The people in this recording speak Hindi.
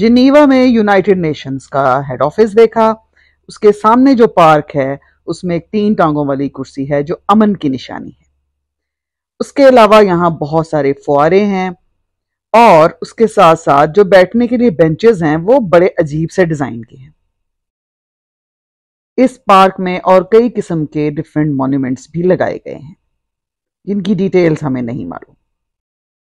जिनीवा में यूनाइटेड नेशंस का हेड ऑफिस देखा उसके सामने जो पार्क है उसमें एक तीन टांगों वाली कुर्सी है जो अमन की निशानी है उसके अलावा यहाँ बहुत सारे फुआरे हैं और उसके साथ साथ जो बैठने के लिए बेंचेस हैं वो बड़े अजीब से डिज़ाइन के हैं इस पार्क में और कई किस्म के डिफरेंट मॉन्यूमेंट्स भी लगाए गए हैं जिनकी डिटेल्स हमें नहीं मालूम